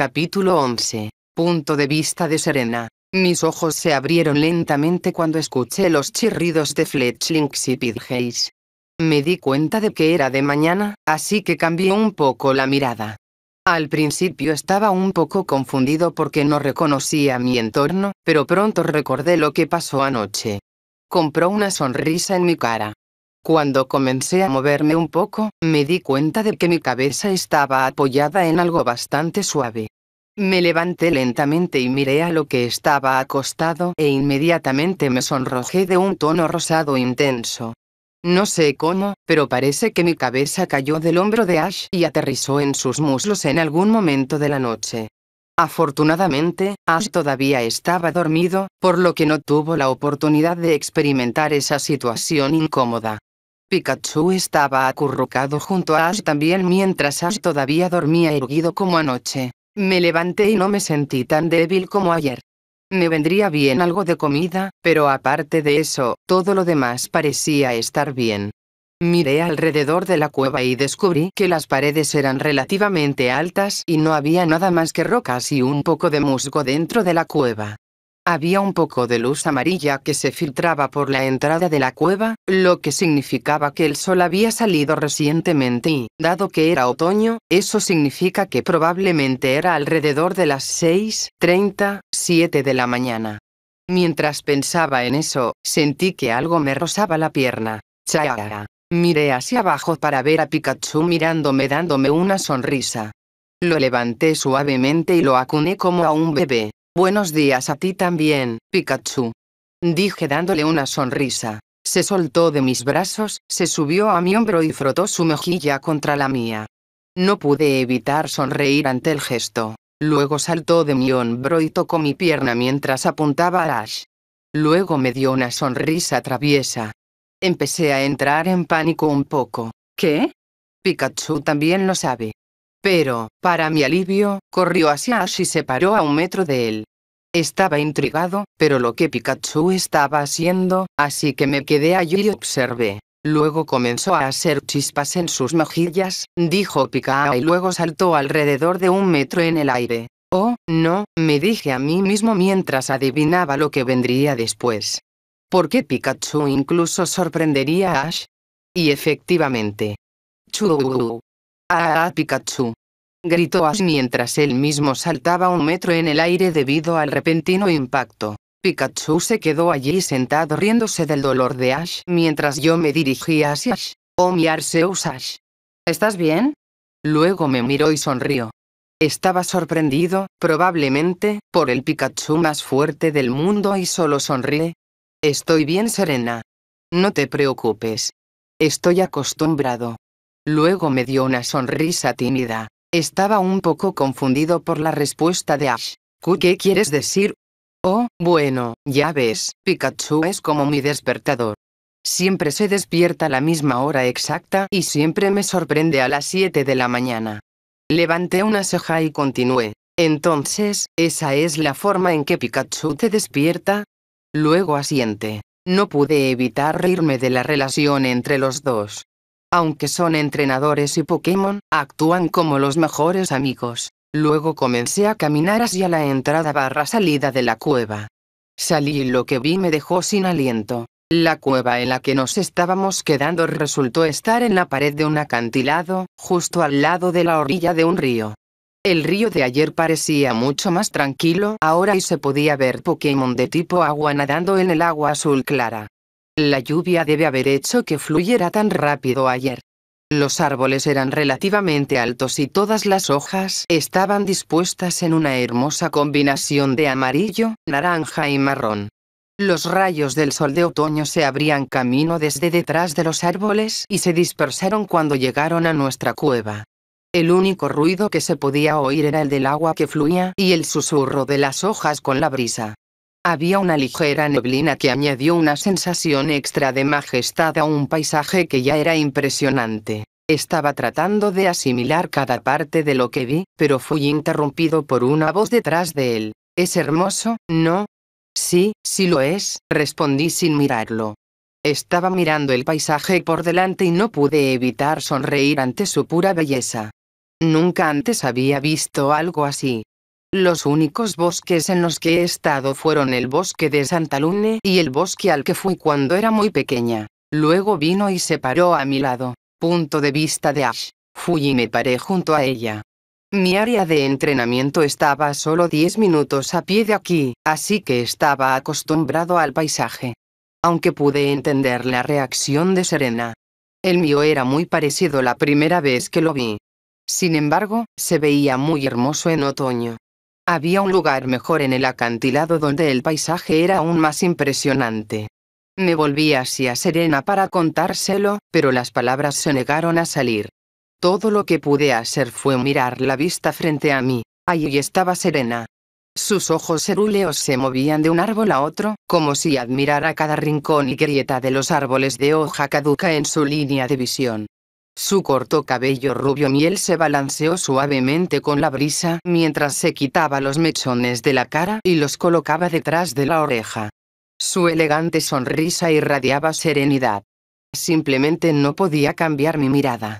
Capítulo 11. Punto de vista de Serena. Mis ojos se abrieron lentamente cuando escuché los chirridos de Fletchlings y Pidgeys. Me di cuenta de que era de mañana, así que cambié un poco la mirada. Al principio estaba un poco confundido porque no reconocía mi entorno, pero pronto recordé lo que pasó anoche. Compró una sonrisa en mi cara. Cuando comencé a moverme un poco, me di cuenta de que mi cabeza estaba apoyada en algo bastante suave. Me levanté lentamente y miré a lo que estaba acostado e inmediatamente me sonrojé de un tono rosado intenso. No sé cómo, pero parece que mi cabeza cayó del hombro de Ash y aterrizó en sus muslos en algún momento de la noche. Afortunadamente, Ash todavía estaba dormido, por lo que no tuvo la oportunidad de experimentar esa situación incómoda. Pikachu estaba acurrucado junto a Ash también mientras Ash todavía dormía erguido como anoche. Me levanté y no me sentí tan débil como ayer. Me vendría bien algo de comida, pero aparte de eso, todo lo demás parecía estar bien. Miré alrededor de la cueva y descubrí que las paredes eran relativamente altas y no había nada más que rocas y un poco de musgo dentro de la cueva. Había un poco de luz amarilla que se filtraba por la entrada de la cueva, lo que significaba que el sol había salido recientemente y, dado que era otoño, eso significa que probablemente era alrededor de las 6, 30, 7 de la mañana. Mientras pensaba en eso, sentí que algo me rozaba la pierna. chaara Miré hacia abajo para ver a Pikachu mirándome dándome una sonrisa. Lo levanté suavemente y lo acuné como a un bebé. Buenos días a ti también, Pikachu. Dije dándole una sonrisa. Se soltó de mis brazos, se subió a mi hombro y frotó su mejilla contra la mía. No pude evitar sonreír ante el gesto. Luego saltó de mi hombro y tocó mi pierna mientras apuntaba a Ash. Luego me dio una sonrisa traviesa. Empecé a entrar en pánico un poco. ¿Qué? Pikachu también lo sabe. Pero, para mi alivio, corrió hacia Ash y se paró a un metro de él. Estaba intrigado, pero lo que Pikachu estaba haciendo, así que me quedé allí y observé. Luego comenzó a hacer chispas en sus mejillas, dijo Pikachu y luego saltó alrededor de un metro en el aire. Oh, no, me dije a mí mismo mientras adivinaba lo que vendría después. ¿Por qué Pikachu incluso sorprendería a Ash? Y efectivamente. Chu. ¡Ah, Pikachu! gritó Ash mientras él mismo saltaba un metro en el aire debido al repentino impacto. Pikachu se quedó allí sentado riéndose del dolor de Ash mientras yo me dirigía hacia Ash. Oh mi Arceus Ash. ¿Estás bien? Luego me miró y sonrió. Estaba sorprendido, probablemente, por el Pikachu más fuerte del mundo y solo sonríe. Estoy bien serena. No te preocupes. Estoy acostumbrado. Luego me dio una sonrisa tímida. Estaba un poco confundido por la respuesta de Ash. ¿Qué quieres decir? Oh, bueno, ya ves, Pikachu es como mi despertador. Siempre se despierta a la misma hora exacta y siempre me sorprende a las 7 de la mañana. Levanté una ceja y continué. Entonces, ¿esa es la forma en que Pikachu te despierta? Luego asiente. No pude evitar reírme de la relación entre los dos aunque son entrenadores y Pokémon, actúan como los mejores amigos. Luego comencé a caminar hacia la entrada barra salida de la cueva. Salí y lo que vi me dejó sin aliento. La cueva en la que nos estábamos quedando resultó estar en la pared de un acantilado, justo al lado de la orilla de un río. El río de ayer parecía mucho más tranquilo ahora y se podía ver Pokémon de tipo agua nadando en el agua azul clara. La lluvia debe haber hecho que fluyera tan rápido ayer. Los árboles eran relativamente altos y todas las hojas estaban dispuestas en una hermosa combinación de amarillo, naranja y marrón. Los rayos del sol de otoño se abrían camino desde detrás de los árboles y se dispersaron cuando llegaron a nuestra cueva. El único ruido que se podía oír era el del agua que fluía y el susurro de las hojas con la brisa. Había una ligera neblina que añadió una sensación extra de majestad a un paisaje que ya era impresionante. Estaba tratando de asimilar cada parte de lo que vi, pero fui interrumpido por una voz detrás de él. ¿Es hermoso, no? Sí, sí lo es, respondí sin mirarlo. Estaba mirando el paisaje por delante y no pude evitar sonreír ante su pura belleza. Nunca antes había visto algo así. Los únicos bosques en los que he estado fueron el bosque de Santa Lune y el bosque al que fui cuando era muy pequeña. Luego vino y se paró a mi lado. Punto de vista de Ash. Fui y me paré junto a ella. Mi área de entrenamiento estaba solo 10 minutos a pie de aquí, así que estaba acostumbrado al paisaje. Aunque pude entender la reacción de Serena. El mío era muy parecido la primera vez que lo vi. Sin embargo, se veía muy hermoso en otoño. Había un lugar mejor en el acantilado donde el paisaje era aún más impresionante. Me volví hacia Serena para contárselo, pero las palabras se negaron a salir. Todo lo que pude hacer fue mirar la vista frente a mí. Allí estaba Serena. Sus ojos cerúleos se movían de un árbol a otro, como si admirara cada rincón y grieta de los árboles de hoja caduca en su línea de visión. Su corto cabello rubio miel se balanceó suavemente con la brisa mientras se quitaba los mechones de la cara y los colocaba detrás de la oreja. Su elegante sonrisa irradiaba serenidad. Simplemente no podía cambiar mi mirada.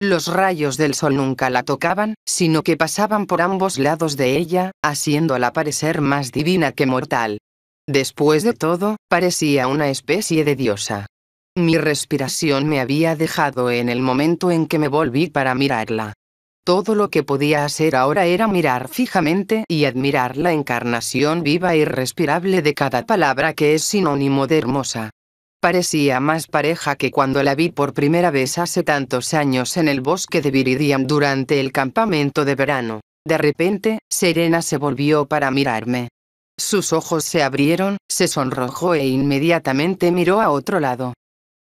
Los rayos del sol nunca la tocaban, sino que pasaban por ambos lados de ella, haciéndola parecer más divina que mortal. Después de todo, parecía una especie de diosa. Mi respiración me había dejado en el momento en que me volví para mirarla. Todo lo que podía hacer ahora era mirar fijamente y admirar la encarnación viva y respirable de cada palabra que es sinónimo de hermosa. Parecía más pareja que cuando la vi por primera vez hace tantos años en el bosque de Viridian durante el campamento de verano. De repente, Serena se volvió para mirarme. Sus ojos se abrieron, se sonrojó e inmediatamente miró a otro lado.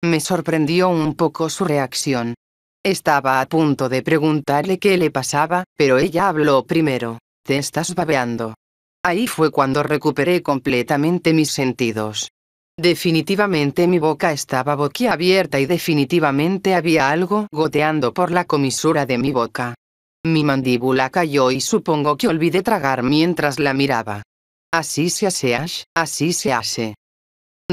Me sorprendió un poco su reacción. Estaba a punto de preguntarle qué le pasaba, pero ella habló primero. Te estás babeando. Ahí fue cuando recuperé completamente mis sentidos. Definitivamente mi boca estaba boquiabierta y definitivamente había algo goteando por la comisura de mi boca. Mi mandíbula cayó y supongo que olvidé tragar mientras la miraba. Así se hace Ash, así se hace.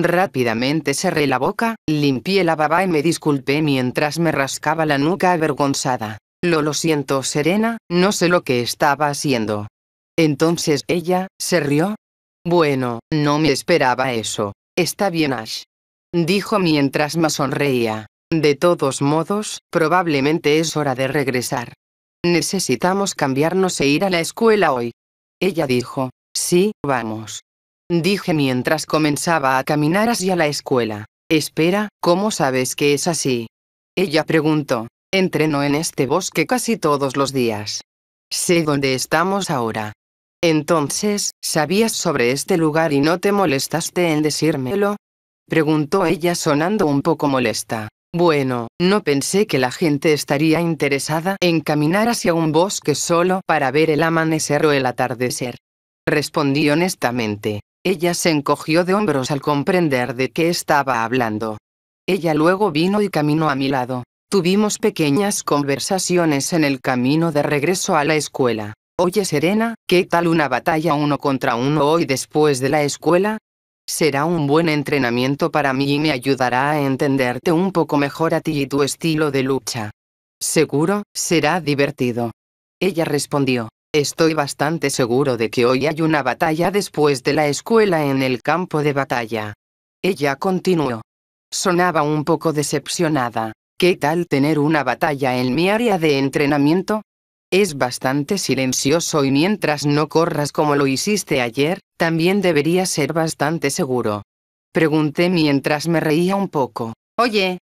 Rápidamente cerré la boca, limpié la baba y me disculpé mientras me rascaba la nuca avergonzada. Lo lo siento, Serena, no sé lo que estaba haciendo. Entonces ella, se rió. Bueno, no me esperaba eso. Está bien, Ash. Dijo mientras me sonreía. De todos modos, probablemente es hora de regresar. Necesitamos cambiarnos e ir a la escuela hoy. Ella dijo, sí, vamos dije mientras comenzaba a caminar hacia la escuela. Espera, ¿cómo sabes que es así? Ella preguntó. Entreno en este bosque casi todos los días. Sé dónde estamos ahora. Entonces, ¿sabías sobre este lugar y no te molestaste en decírmelo? Preguntó ella sonando un poco molesta. Bueno, no pensé que la gente estaría interesada en caminar hacia un bosque solo para ver el amanecer o el atardecer. Respondí honestamente. Ella se encogió de hombros al comprender de qué estaba hablando. Ella luego vino y caminó a mi lado. Tuvimos pequeñas conversaciones en el camino de regreso a la escuela. Oye Serena, ¿qué tal una batalla uno contra uno hoy después de la escuela? Será un buen entrenamiento para mí y me ayudará a entenderte un poco mejor a ti y tu estilo de lucha. Seguro, será divertido. Ella respondió. Estoy bastante seguro de que hoy hay una batalla después de la escuela en el campo de batalla. Ella continuó. Sonaba un poco decepcionada. ¿Qué tal tener una batalla en mi área de entrenamiento? Es bastante silencioso y mientras no corras como lo hiciste ayer, también debería ser bastante seguro. Pregunté mientras me reía un poco. Oye.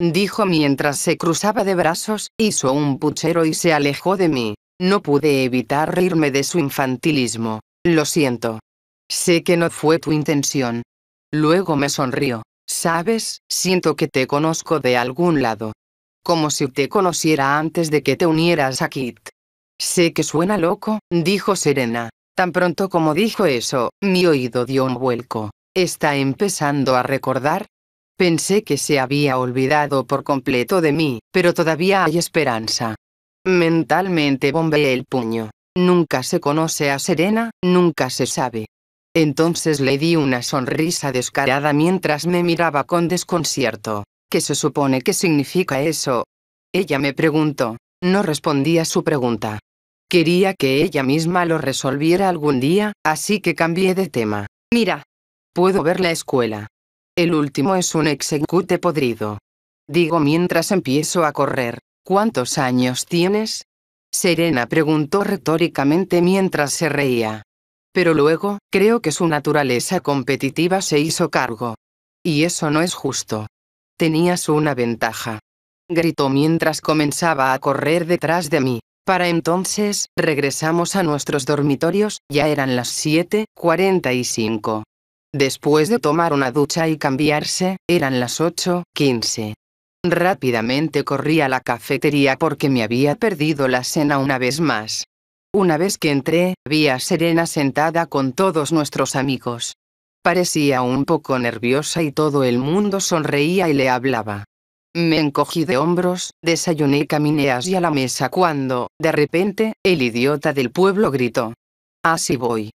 Dijo mientras se cruzaba de brazos, hizo un puchero y se alejó de mí. No pude evitar reírme de su infantilismo. Lo siento. Sé que no fue tu intención. Luego me sonrió. Sabes, siento que te conozco de algún lado. Como si te conociera antes de que te unieras a Kit. Sé que suena loco, dijo Serena. Tan pronto como dijo eso, mi oído dio un vuelco. ¿Está empezando a recordar? Pensé que se había olvidado por completo de mí, pero todavía hay esperanza. Mentalmente bombeé el puño. Nunca se conoce a Serena, nunca se sabe. Entonces le di una sonrisa descarada mientras me miraba con desconcierto. ¿Qué se supone que significa eso? Ella me preguntó. No respondí a su pregunta. Quería que ella misma lo resolviera algún día, así que cambié de tema. Mira. Puedo ver la escuela. El último es un execute podrido. Digo mientras empiezo a correr. ¿Cuántos años tienes? Serena preguntó retóricamente mientras se reía. Pero luego, creo que su naturaleza competitiva se hizo cargo. Y eso no es justo. Tenías una ventaja. Gritó mientras comenzaba a correr detrás de mí. Para entonces, regresamos a nuestros dormitorios, ya eran las 7.45. Después de tomar una ducha y cambiarse, eran las 8.15. Rápidamente corrí a la cafetería porque me había perdido la cena una vez más. Una vez que entré, vi a Serena sentada con todos nuestros amigos. Parecía un poco nerviosa y todo el mundo sonreía y le hablaba. Me encogí de hombros, desayuné y caminé hacia la mesa cuando, de repente, el idiota del pueblo gritó. Así voy.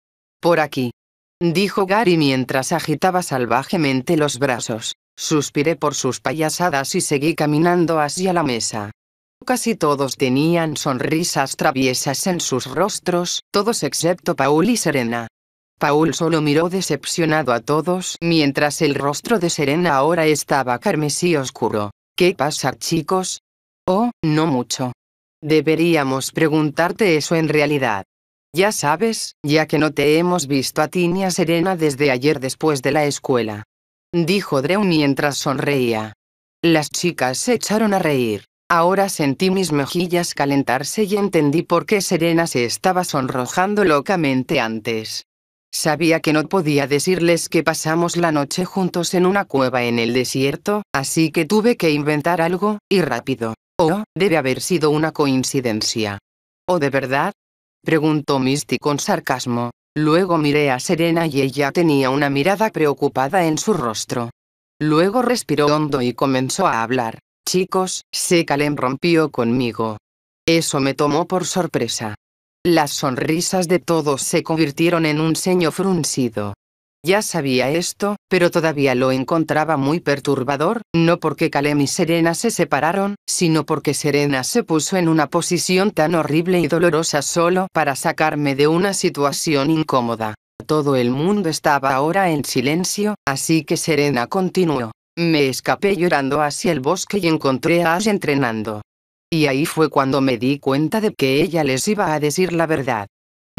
Por aquí. Dijo Gary mientras agitaba salvajemente los brazos. Suspiré por sus payasadas y seguí caminando hacia la mesa. Casi todos tenían sonrisas traviesas en sus rostros, todos excepto Paul y Serena. Paul solo miró decepcionado a todos, mientras el rostro de Serena ahora estaba carmesí oscuro. ¿Qué pasa, chicos? Oh, no mucho. Deberíamos preguntarte eso en realidad. Ya sabes, ya que no te hemos visto a ti ni a Serena desde ayer después de la escuela dijo Drew mientras sonreía. Las chicas se echaron a reír. Ahora sentí mis mejillas calentarse y entendí por qué Serena se estaba sonrojando locamente antes. Sabía que no podía decirles que pasamos la noche juntos en una cueva en el desierto, así que tuve que inventar algo, y rápido. Oh, debe haber sido una coincidencia. ¿O ¿Oh, de verdad? Preguntó Misty con sarcasmo. Luego miré a Serena y ella tenía una mirada preocupada en su rostro. Luego respiró hondo y comenzó a hablar. Chicos, se Alem rompió conmigo. Eso me tomó por sorpresa. Las sonrisas de todos se convirtieron en un ceño fruncido. Ya sabía esto, pero todavía lo encontraba muy perturbador, no porque Kalem y Serena se separaron, sino porque Serena se puso en una posición tan horrible y dolorosa solo para sacarme de una situación incómoda. Todo el mundo estaba ahora en silencio, así que Serena continuó. Me escapé llorando hacia el bosque y encontré a Ash entrenando. Y ahí fue cuando me di cuenta de que ella les iba a decir la verdad.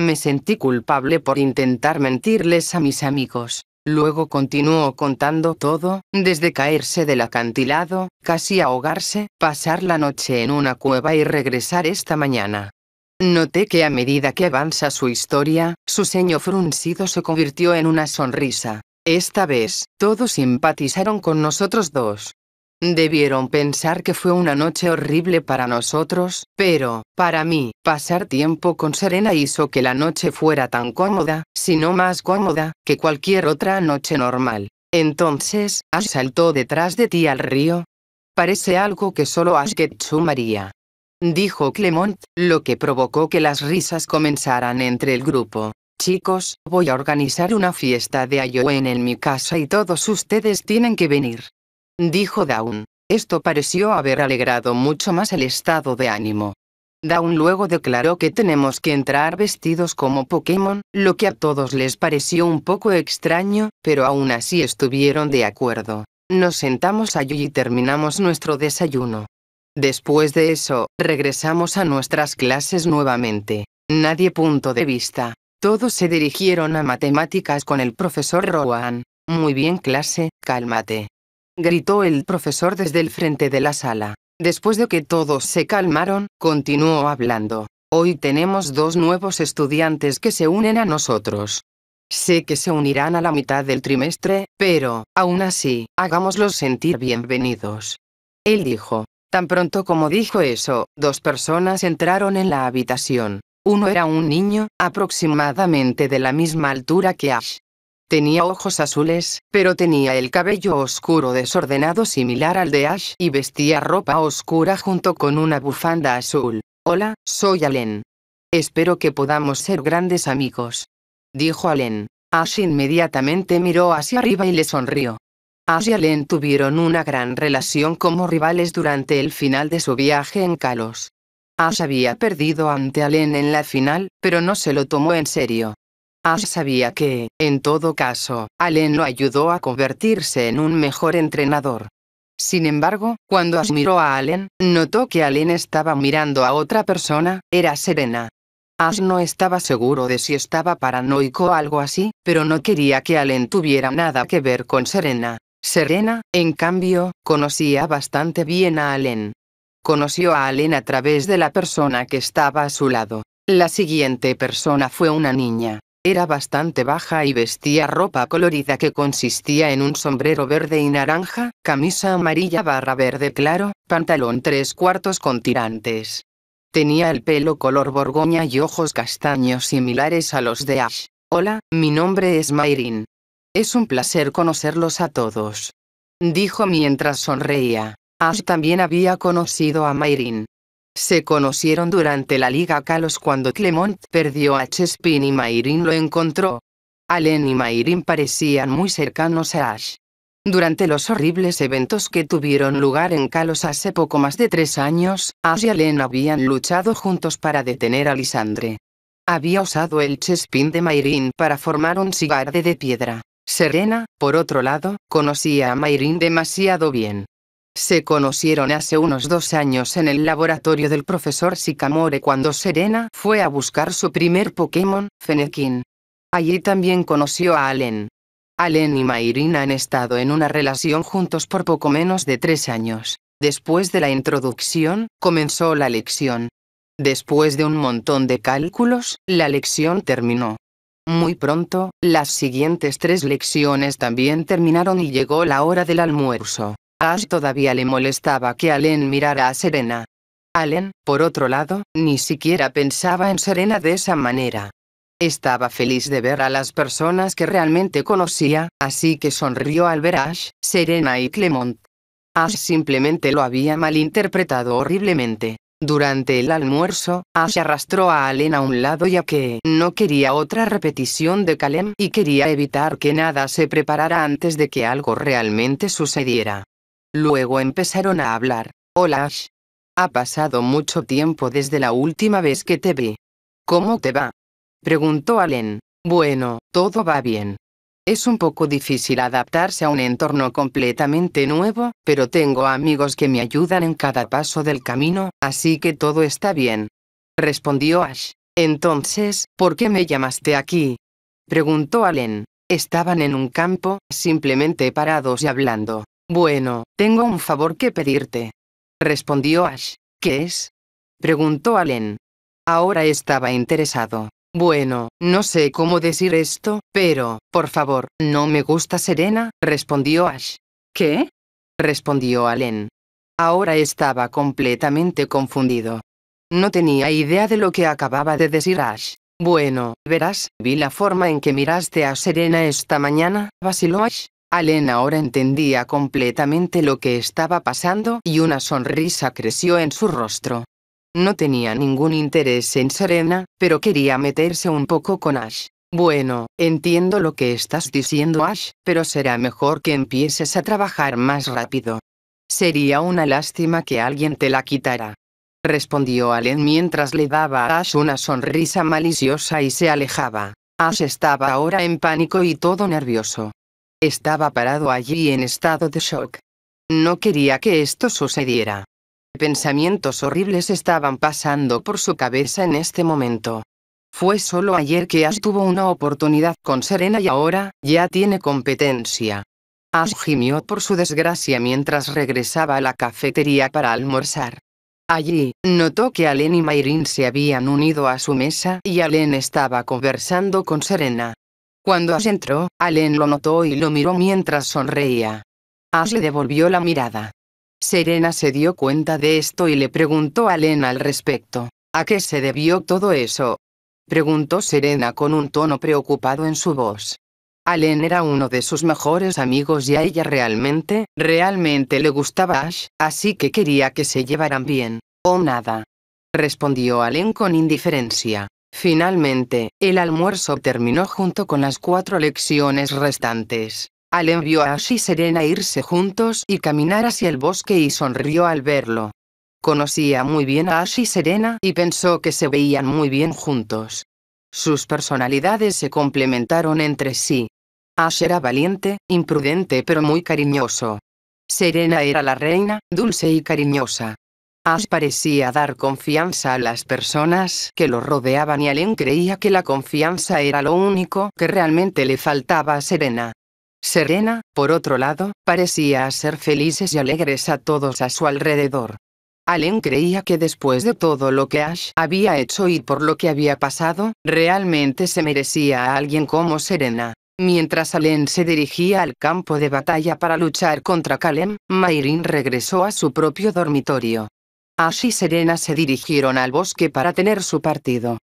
Me sentí culpable por intentar mentirles a mis amigos. Luego continuó contando todo, desde caerse del acantilado, casi ahogarse, pasar la noche en una cueva y regresar esta mañana. Noté que a medida que avanza su historia, su ceño fruncido se convirtió en una sonrisa. Esta vez, todos simpatizaron con nosotros dos. Debieron pensar que fue una noche horrible para nosotros, pero, para mí, pasar tiempo con Serena hizo que la noche fuera tan cómoda, si no más cómoda, que cualquier otra noche normal. Entonces, Ash saltó detrás de ti al río. Parece algo que solo Ash Ketchum haría. Dijo Clement, lo que provocó que las risas comenzaran entre el grupo. Chicos, voy a organizar una fiesta de Ayoen en mi casa y todos ustedes tienen que venir dijo Dawn. Esto pareció haber alegrado mucho más el estado de ánimo. Dawn luego declaró que tenemos que entrar vestidos como Pokémon, lo que a todos les pareció un poco extraño, pero aún así estuvieron de acuerdo. Nos sentamos allí y terminamos nuestro desayuno. Después de eso, regresamos a nuestras clases nuevamente. Nadie punto de vista. Todos se dirigieron a matemáticas con el profesor Rowan. Muy bien clase, cálmate gritó el profesor desde el frente de la sala. Después de que todos se calmaron, continuó hablando. Hoy tenemos dos nuevos estudiantes que se unen a nosotros. Sé que se unirán a la mitad del trimestre, pero, aún así, hagámoslos sentir bienvenidos. Él dijo. Tan pronto como dijo eso, dos personas entraron en la habitación. Uno era un niño, aproximadamente de la misma altura que Ash, Tenía ojos azules, pero tenía el cabello oscuro desordenado similar al de Ash y vestía ropa oscura junto con una bufanda azul. Hola, soy Allen. Espero que podamos ser grandes amigos. Dijo Allen. Ash inmediatamente miró hacia arriba y le sonrió. Ash y Allen tuvieron una gran relación como rivales durante el final de su viaje en Kalos. Ash había perdido ante Allen en la final, pero no se lo tomó en serio. Ash sabía que, en todo caso, Allen lo ayudó a convertirse en un mejor entrenador. Sin embargo, cuando Ash miró a Allen, notó que Allen estaba mirando a otra persona, era Serena. Ash no estaba seguro de si estaba paranoico o algo así, pero no quería que Allen tuviera nada que ver con Serena. Serena, en cambio, conocía bastante bien a Allen. Conoció a Allen a través de la persona que estaba a su lado. La siguiente persona fue una niña. Era bastante baja y vestía ropa colorida que consistía en un sombrero verde y naranja, camisa amarilla barra verde claro, pantalón tres cuartos con tirantes. Tenía el pelo color borgoña y ojos castaños similares a los de Ash. Hola, mi nombre es Mayrin. Es un placer conocerlos a todos. Dijo mientras sonreía. Ash también había conocido a Mayrin, se conocieron durante la Liga Kalos cuando Clement perdió a Chespin y Mairin lo encontró. Allen y Mairin parecían muy cercanos a Ash. Durante los horribles eventos que tuvieron lugar en Kalos hace poco más de tres años, Ash y Allen habían luchado juntos para detener a Lisandre. Había usado el Chespin de Mairin para formar un cigarde de piedra. Serena, por otro lado, conocía a Mairin demasiado bien. Se conocieron hace unos dos años en el laboratorio del profesor Sicamore cuando Serena fue a buscar su primer Pokémon, Fennekin. Allí también conoció a Allen. Allen y Mayrina han estado en una relación juntos por poco menos de tres años. Después de la introducción, comenzó la lección. Después de un montón de cálculos, la lección terminó. Muy pronto, las siguientes tres lecciones también terminaron y llegó la hora del almuerzo. Ash todavía le molestaba que Allen mirara a Serena. Allen, por otro lado, ni siquiera pensaba en Serena de esa manera. Estaba feliz de ver a las personas que realmente conocía, así que sonrió al ver a Ash, Serena y Clement. Ash simplemente lo había malinterpretado horriblemente. Durante el almuerzo, Ash arrastró a Allen a un lado ya que no quería otra repetición de Kalem y quería evitar que nada se preparara antes de que algo realmente sucediera. Luego empezaron a hablar. Hola Ash. Ha pasado mucho tiempo desde la última vez que te vi. ¿Cómo te va? Preguntó Allen. Bueno, todo va bien. Es un poco difícil adaptarse a un entorno completamente nuevo, pero tengo amigos que me ayudan en cada paso del camino, así que todo está bien. Respondió Ash. Entonces, ¿por qué me llamaste aquí? Preguntó Allen. Estaban en un campo, simplemente parados y hablando. Bueno, tengo un favor que pedirte. Respondió Ash. ¿Qué es? Preguntó Allen. Ahora estaba interesado. Bueno, no sé cómo decir esto, pero, por favor, no me gusta Serena, respondió Ash. ¿Qué? respondió Allen. Ahora estaba completamente confundido. No tenía idea de lo que acababa de decir Ash. Bueno, verás, vi la forma en que miraste a Serena esta mañana, vaciló Ash, Allen ahora entendía completamente lo que estaba pasando y una sonrisa creció en su rostro. No tenía ningún interés en Serena, pero quería meterse un poco con Ash. Bueno, entiendo lo que estás diciendo Ash, pero será mejor que empieces a trabajar más rápido. Sería una lástima que alguien te la quitara. Respondió Allen mientras le daba a Ash una sonrisa maliciosa y se alejaba. Ash estaba ahora en pánico y todo nervioso. Estaba parado allí en estado de shock. No quería que esto sucediera. Pensamientos horribles estaban pasando por su cabeza en este momento. Fue solo ayer que Ash tuvo una oportunidad con Serena y ahora, ya tiene competencia. Ash gimió por su desgracia mientras regresaba a la cafetería para almorzar. Allí, notó que Alen y Myrin se habían unido a su mesa y Alen estaba conversando con Serena. Cuando Ash entró, Allen lo notó y lo miró mientras sonreía. Ash le devolvió la mirada. Serena se dio cuenta de esto y le preguntó a Allen al respecto. ¿A qué se debió todo eso? Preguntó Serena con un tono preocupado en su voz. Allen era uno de sus mejores amigos y a ella realmente, realmente le gustaba Ash, así que quería que se llevaran bien, o nada. Respondió Allen con indiferencia. Finalmente, el almuerzo terminó junto con las cuatro lecciones restantes. Allen vio a Ash y Serena irse juntos y caminar hacia el bosque y sonrió al verlo. Conocía muy bien a Ash y Serena y pensó que se veían muy bien juntos. Sus personalidades se complementaron entre sí. Ash era valiente, imprudente pero muy cariñoso. Serena era la reina, dulce y cariñosa. Ash parecía dar confianza a las personas que lo rodeaban y Allen creía que la confianza era lo único que realmente le faltaba a Serena. Serena, por otro lado, parecía ser felices y alegres a todos a su alrededor. Allen creía que después de todo lo que Ash había hecho y por lo que había pasado, realmente se merecía a alguien como Serena. Mientras Allen se dirigía al campo de batalla para luchar contra Kalem, Mayrin regresó a su propio dormitorio. Ash y Serena se dirigieron al bosque para tener su partido.